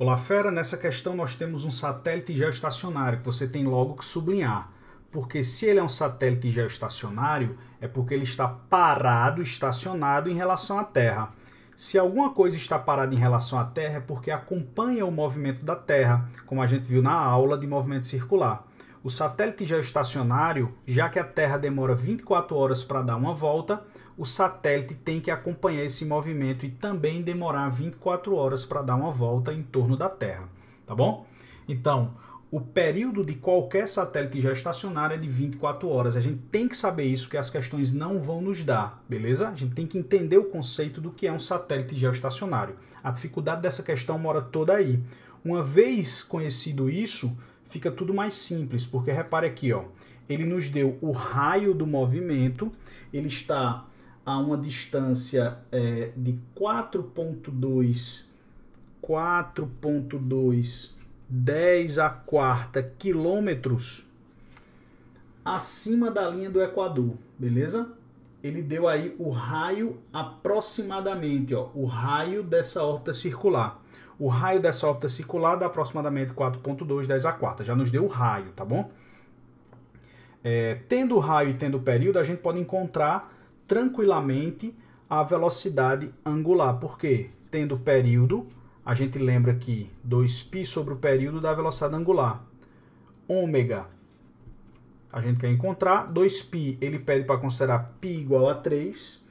Olá, fera. Nessa questão nós temos um satélite geoestacionário que você tem logo que sublinhar. Porque se ele é um satélite geoestacionário, é porque ele está parado, estacionado em relação à Terra. Se alguma coisa está parada em relação à Terra, é porque acompanha o movimento da Terra, como a gente viu na aula de movimento circular o satélite geoestacionário, é já que a Terra demora 24 horas para dar uma volta, o satélite tem que acompanhar esse movimento e também demorar 24 horas para dar uma volta em torno da Terra, tá bom? Então, o período de qualquer satélite geoestacionário é de 24 horas. A gente tem que saber isso, que as questões não vão nos dar, beleza? A gente tem que entender o conceito do que é um satélite geoestacionário. A dificuldade dessa questão mora toda aí. Uma vez conhecido isso, fica tudo mais simples, porque repare aqui, ó, ele nos deu o raio do movimento, ele está a uma distância é, de 4.2 4.2 10 a quarta quilômetros acima da linha do Equador, beleza? Ele deu aí o raio aproximadamente, ó, o raio dessa horta circular o raio dessa órbita circular dá aproximadamente 4.2 10 a quarta. Já nos deu o raio, tá bom? É, tendo o raio e tendo o período, a gente pode encontrar tranquilamente a velocidade angular. porque Tendo o período, a gente lembra que 2π sobre o período dá velocidade angular. Ômega, a gente quer encontrar. 2π, ele pede para considerar π igual a 3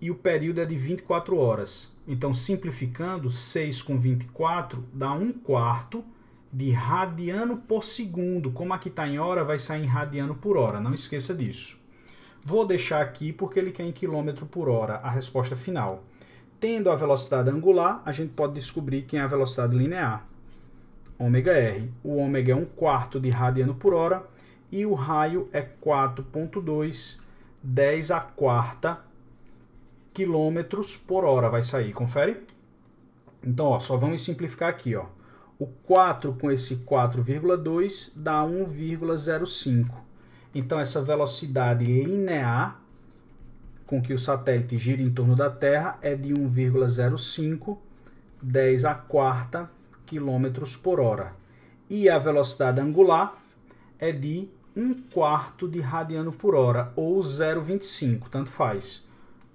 e o período é de 24 horas. Então, simplificando, 6 com 24 dá 1 quarto de radiano por segundo. Como aqui está em hora, vai sair em radiano por hora. Não esqueça disso. Vou deixar aqui porque ele quer em quilômetro por hora a resposta final. Tendo a velocidade angular, a gente pode descobrir quem é a velocidade linear. Ômega R. O ômega é 1 quarto de radiano por hora e o raio é 4.2, 10 a quarta quilômetros por hora vai sair, confere? Então, ó, só vamos simplificar aqui, ó. O 4 com esse 4,2 dá 1,05. Então, essa velocidade linear com que o satélite gira em torno da Terra é de 1,05, 10 a quarta quilômetros por hora. E a velocidade angular é de 1 quarto de radiano por hora, ou 0,25, tanto faz.